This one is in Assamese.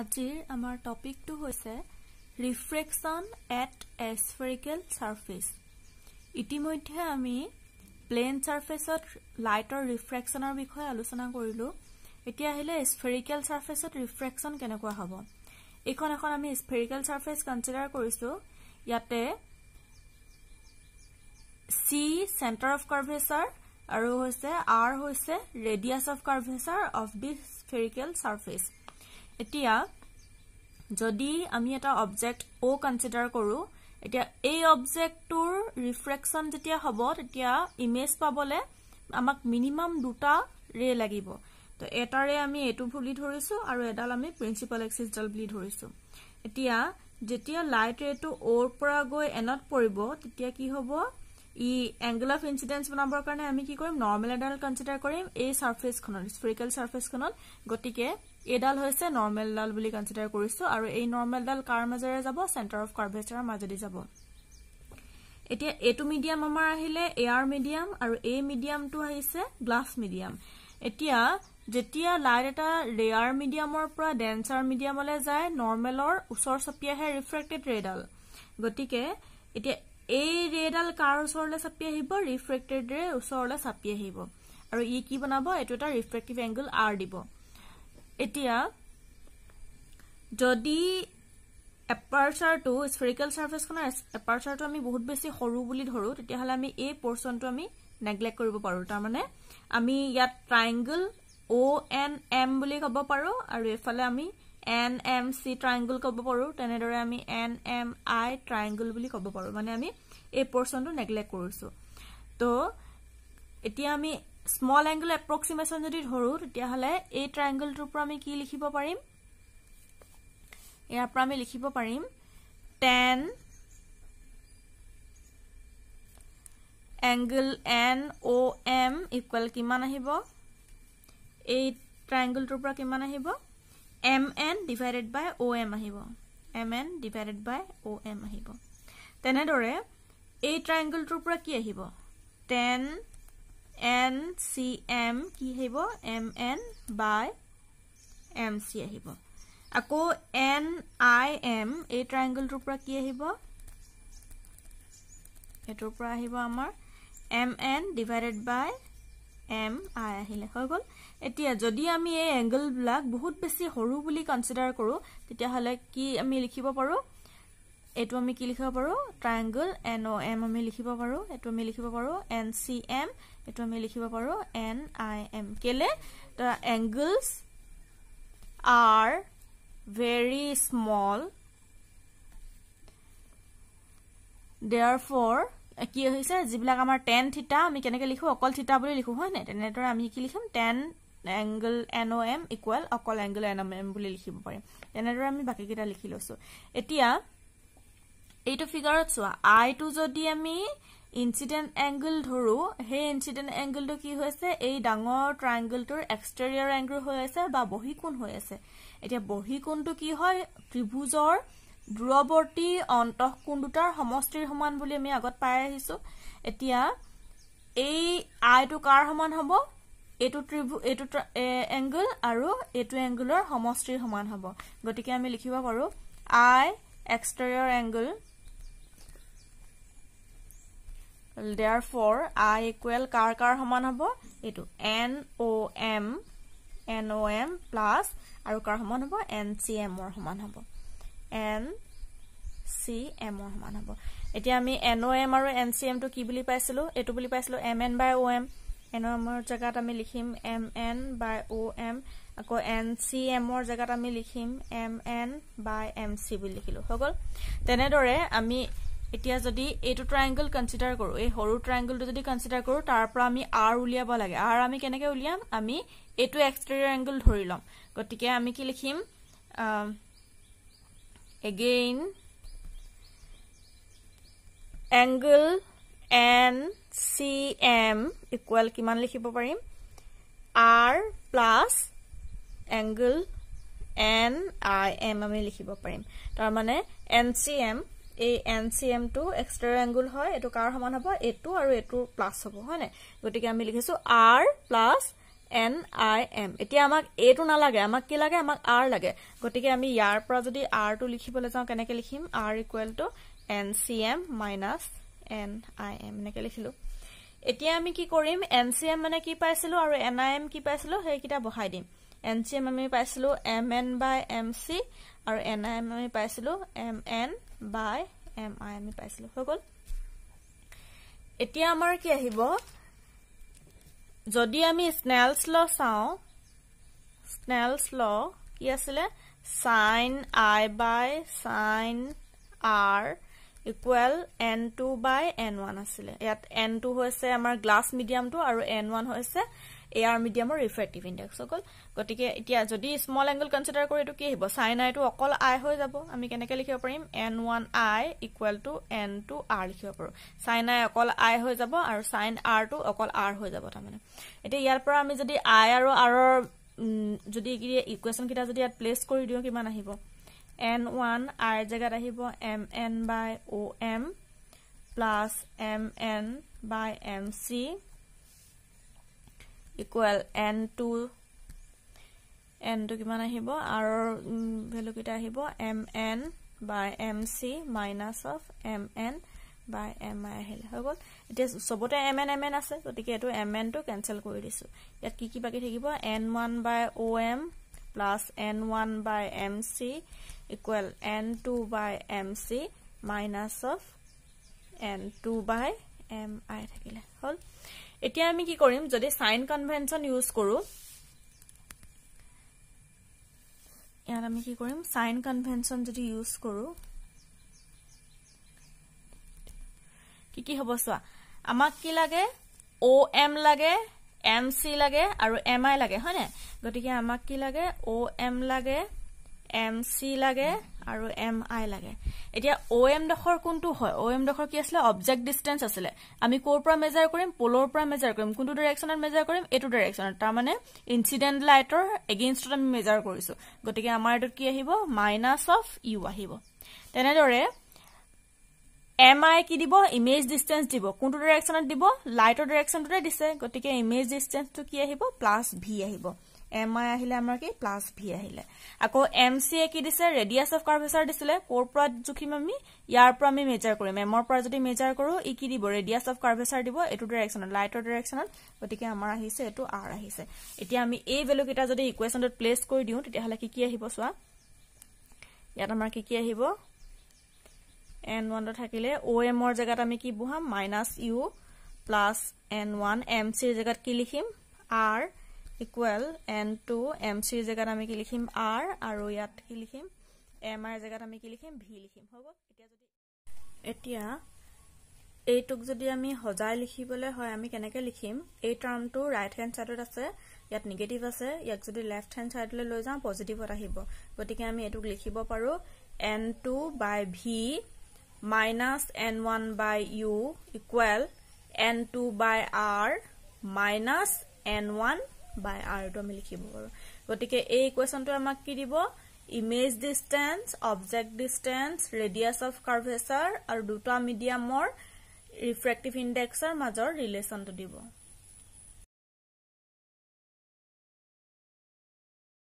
আজিৰ আমাৰ টপিকটো হৈছে ৰিফ্ৰেকশ্যন এট এছফেৰিকেল চাৰ্ফেচ ইতিমধ্যে আমি প্লেন চাৰ্ফেচত লাইটৰ ৰিফ্ৰেকশ্যনৰ বিষয়ে আলোচনা কৰিলোঁ এতিয়া আহিলে স্ফেৰিকেল চাৰ্ফেচত ৰিফ্ৰেকশ্যন কেনেকুৱা হ'ব এইখন এখন আমি স্ফেৰিকেল চাৰ্ফেচ কনচিডাৰ কৰিছোঁ ইয়াতে চি চেণ্টাৰ অফ কাৰ্ভেচাৰ আৰু হৈছে আৰ হৈছে radius of curvature of the spherical surface এতিয়া যদি আমি এটা অবজেক্ট অ' কনচিডাৰ কৰো এতিয়া এই অবজেক্টটোৰ ৰিফ্ৰেকশ্যন যেতিয়া হ'ব তেতিয়া ইমেজ পাবলৈ আমাক মিনিমাম দুটা ৰে লাগিব তো এটা ৰে আমি এইটো বুলি ধৰিছো আৰু এডাল আমি প্ৰিন্সিপাল এক্সিছডাল বুলি ধৰিছো এতিয়া যেতিয়া লাইট ৰেটো অ'ৰ পৰা গৈ এনত পৰিব তেতিয়া কি হ'ব ই এংগল অফ ইঞ্চিডেঞ্চ বনাবৰ কাৰণে আমি কি কৰিম নৰ্মেল এডাল কনচিডাৰ কৰিম এই চাৰ্ফেচখনত স্পেৰিকেল চাৰ্ফেচখনত গতিকে এইডাল হৈছে নৰ্মেলডাল বুলি কনচিডাৰ কৰিছো আৰু এই নৰ্মেলডাল কাৰ মাজেৰে যাব চেণ্টাৰ অফ কাৰ্ভেচাৰৰ মাজেদি যাব এতিয়া এইটো মিডিয়াম আমাৰ আহিলে এয়াৰ মিডিয়াম আৰু এই মিডিয়ামটো আহিছে গ্লাছ মিডিয়াম এতিয়া যেতিয়া লাইট এটা ৰেয়াৰ মিডিয়ামৰ পৰা ডেন্সাৰ মিডিয়ামলৈ যায় নৰ্মেলৰ ওচৰ চাপি আহে ৰিফ্ৰেক্টেড ৰেডাল গতিকে এতিয়া এই ৰেডাল কাৰ ওচৰলৈ চাপি আহিব ৰিফ্ৰেক্টেড ৰে ওচৰলৈ চাপি আহিব আৰু ই কি বনাব এইটো এটা ৰিফ্ৰেক্টিভ এংগল আৰ দিব এতিয়া যদি এপাৰ্চাৰটো স্পেৰিকেল চাৰ্ফেচখনৰ এপাৰ্চাৰটো আমি বহুত বেছি সৰু বুলি ধৰো তেতিয়াহ'লে আমি এই পৰ্চনটো আমি নেগলেক্ট কৰিব পাৰোঁ তাৰমানে আমি ইয়াত ট্ৰাইংগল অ' এন এম বুলি ক'ব পাৰোঁ আৰু এইফালে আমি এন এম চি ট্ৰাইংগল ক'ব পাৰোঁ তেনেদৰে আমি এন এম আই ট্ৰাইংগল বুলি ক'ব পাৰোঁ মানে আমি এই পৰ্চনটো নেগলেক্ট কৰিছো ত' এতিয়া আমি স্মল এংগল এপ্ৰক্সিমেশ্যন যদি ধৰোঁ তেতিয়াহ'লে এই ট্ৰাংগলটোৰ পৰা আমি কি লিখিব পাৰিম ইয়াৰ পৰা আমি লিখিব পাৰিম tan angle N O' M equal কিমান আহিব এই ট্ৰাংগলটোৰ পৰা কিমান আহিব M N divided by O' M আহিব M N divided by O' M আহিব তেনেদৰে এই ট্ৰাংগলটোৰ পৰা কি আহিব টেন এন চি এম কি আহিব M N by M C আহিব আকৌ এন আই এম এই ট্ৰাইংগলটোৰ পৰা কি আহিব এইটোৰ পৰা আহিব আমাৰ M N divided by M I আহিলে হৈ গ'ল এতিয়া যদি আমি এই এংগলবিলাক বহুত বেছি সৰু বুলি কনচিডাৰ কৰোঁ তেতিয়াহ'লে কি আমি লিখিব পাৰোঁ এইটো আমি কি লিখিব পাৰোঁ ট্ৰাইংগল এন অ' এম আমি লিখিব পাৰোঁ এইটো আমি লিখিব পাৰোঁ এন চি এম এইটো আমি লিখিব পাৰোঁ এন আই এম কেলে the angles are very small therefore কি হৈছে যিবিলাক আমাৰ টেন থিতা আমি কেনেকৈ লিখোঁ অকল থিতা বুলি লিখোঁ হয়নে তেনেদৰে আমি কি লিখিম tan angle N O' M equal অকল এংগল এন অ' এম বুলি লিখিব পাৰিম তেনেদৰে আমি বাকীকেইটা লিখি লৈছোঁ এতিয়া এইটো ফিগাৰত চোৱা আইটো যদি আমি ইনচিডেণ্ট এংগল ধৰোঁ সেই ইনচিডেণ্ট এংগলটো কি হৈছে এই ডাঙৰ ট্ৰাইংগলটোৰ এক্সটেৰিয়াৰ এংগল হৈ আছে বা বহীকোণ হৈ আছে এতিয়া বহীকোণটো কি হয় ত্ৰিভুজৰ দূৰৱৰ্তী অন্তঃকোণ দুটাৰ সমষ্টিৰ সমান বুলি আমি আগত পাই আহিছো এতিয়া এই আইটো কাৰ সমান হ'ব এইটো ত্ৰিভু এইটো এংগল আৰু এইটো এংগলৰ সমষ্টিৰ সমান হ'ব গতিকে আমি লিখিব পাৰোঁ I exterior angle therefore I equal কার কার সমান হব এই N O M N O M plus R কার সমান হব এন সি এম সমান হব এন সি এম সমান হব এটা আমি N O M R N C M তো কি পাইছিল এই বলে পাইছিল M N by O M N O এমর জায়গা আমি লিখিম M N by O M আক এন সি এমর জায়গা আমি লিখিম M N by M C লিখিল হয়ে গল আমি এতিয়া যদি এইটো ট্ৰাইংগল কনচিডাৰ কৰোঁ এই সৰু ট্ৰাইংগলটো যদি কনচিডাৰ কৰোঁ তাৰ পৰা আমি আৰ উলিয়াব লাগে আৰ আমি কেনেকৈ উলিয়াম আমি এইটো এক্সটেৰিয়াৰ এংগল ধৰি ল'ম গতিকে আমি কি লিখিম again angle N C M equal কিমান লিখিব পাৰিম R plus angle N I M আমি লিখিব পাৰিম তাৰমানে এন চি এম এই এন চি এমটো এক্সট্ৰেৰ এংগুল হয় এইটো কাৰ সমান হ'ব এইটো আৰু এইটোৰ প্লাছ হ'ব হয় হয়নে গতিকে আমি লিখিছো R plus N I M এতিয়া আমাক এইটো নালাগে আমাক কি লাগে আমাক আৰ লাগে গতিকে আমি ইয়াৰ পৰা যদি আৰ টো লিখিবলৈ যাওঁ কেনেকৈ লিখিম R equal to N C M minus N I M এনেকৈ লিখিলোঁ এতিয়া আমি কি কৰিম এন চি এম মানে কি পাইছিলোঁ আৰু এন আই এম কি পাইছিলোঁ সেইকেইটা বহাই দিম এন চি এম আমি পাইছিলো M N by M C আৰু এন আই এম আমি পাইছিলো M N by M I আমি পাইছিলোঁ হৈ গ'ল এতিয়া আমাৰ কি আহিব যদি আমি স্নেলছ ল চাওঁ স্নেলছ ল কি আছিলে sine I by sine R equal N two by N one আছিলে ইয়াত এন টু হৈছে আমাৰ গ্লাছ মিডিয়ামটো আৰু এন ওৱান হৈছে এ আৰ মিডিয়ামৰ ৰিফ্ৰেক্টিভ ইণ্ডেক্স হৈ গতিকে এতিয়া যদি স্মল এংগল কনচিডাৰ কৰোঁ এইটো কি আহিব চাইন চাইনাইটো অকল আই হৈ যাব আমি কেনেকৈ লিখিব পাৰিম N one I equal to N two R লিখিব পাৰোঁ চাইন আই অকল আই হৈ যাব আৰু চাইন আৰটো অকল আৰ হৈ যাব তাৰমানে এতিয়া ইয়াৰ পৰা আমি যদি আই আৰু আৰৰ যদি ইকুৱেশ্যনকেইটা যদি ইয়াত প্লেচ কৰি দিওঁ কিমান আহিব এন ওৱান আইৰ জেগাত আহিব M N by O' M plus M N by M C equal N two N two কিমান আহিব আৰৰ ভেলুকেইটা আহিব M N by M C minus of M N by M I আহিলে হৈ গ'ল এতিয়া চবতে এম এন এম এন আছে গতিকে এইটো এম এনটো কেঞ্চেল কৰি দিছো ইয়াত কি কি বাকী থাকিব N one by O' M plus N one by M C equal N two by M C minus of N two by M I থাকিলে হ'ল এতিয়া আমি কি কৰিম যদি চাইন কনভেনশ্যন ইউজ কৰোঁ ইয়াত আমি কি কৰিম চাইন কনভেনশ্যন যদি ইউজ কৰো কি কি হব চোৱা আমাক কি লাগে অ এম লাগে এম চি লাগে আৰু এম আই লাগে হয়নে গতিকে আমাক কি লাগে অ এম লাগে এম চি লাগে আৰু এম আই লাগে এতিয়া অ' এম ডখৰ কোনটো হয় অ' এম ডখৰ কি আছিলে অবজেক্ট ডিষ্টেঞ্চ আছিলে আমি ক'ৰ পৰা মেজাৰ কৰিম পলৰ পৰা মেজাৰ কৰিম কোনটো ডাইৰেকশ্যনত মেজাৰ কৰিম এইটো ডাইৰেকশ্যনত তাৰমানে ইনচিডেণ্ট লাইটৰ এগেইনষ্টত আমি মেজাৰ কৰিছো গতিকে আমাৰ এইটোত কি আহিব মাইনাছ অফ ইউ আহিব তেনেদৰে এম আই কি দিব ইমেজ ডিষ্টেঞ্চ দিব কোনটো ডাইৰেকশ্যনত দিব লাইটৰ ডাইৰেকশ্যনটোতে দিছে গতিকে ইমেজ ডিষ্টেঞ্চটো কি আহিব প্লাছ ভি আহিব এম আই আহিলে আমাৰ কি প্লাছ ভি আহিলে আকৌ এম চি এ কি দিছে ৰেডিয়াছ অফ কাৰ্ভেচাৰ দিছিলে ক'ৰ পৰা জুখিম আমি ইয়াৰ পৰা আমি মেজাৰ কৰিম এমৰ পৰা যদি মেজাৰ কৰোঁ ই কি দিব ৰেডিয়াছ অফ কাৰ্ভেচাৰ দিব এইটো ডাইৰেকশ্যনত লাইটৰ ডাইৰেকশ্যনত গতিকে আমাৰ আহিছে এইটো আৰ আহিছে এতিয়া আমি এই ভেলুকেইটা যদি ইকুৱেশ্যনটোত প্লেচ কৰি দিওঁ তেতিয়াহ'লে কি কি আহিব চোৱা ইয়াত আমাৰ কি কি আহিব এন ৱানটো থাকিলে অ' এমৰ জেগাত আমি কি বহাম minus U plus N one M চিৰ জেগাত কি লিখিম R equal N two M চিৰ জেগাত আমি কি লিখিম আৰ আৰু ইয়াত কি লিখিম এম আৰ জেগাত আমি কি লিখিম ভি লিখিম হ'ব এতিয়া যদি এতিয়া এইটোক যদি আমি সজাই লিখিবলৈ হয় আমি কেনেকৈ লিখিম এই টাৰ্মটো ৰাইট হেণ্ড ছাইডত আছে ইয়াত নিগেটিভ আছে ইয়াক যদি লেফ্ট হেণ্ড ছাইডলৈ লৈ যাওঁ পজিটিভত আহিব গতিকে আমি এইটোক লিখিব পাৰোঁ n two by v minus n one by u equal N two by r minus n one by আৰটো আমি লিখিব পাৰোঁ গতিকে এই ইকুৱেশ্যনটো আমাক কি দিব image distance object distance radius of curvature আৰু দুটা মিডিয়ামৰ ৰিফ্ৰেক্টিভ ইণ্ডেক্সৰ মাজৰ ৰিলেশ্যনটো দিব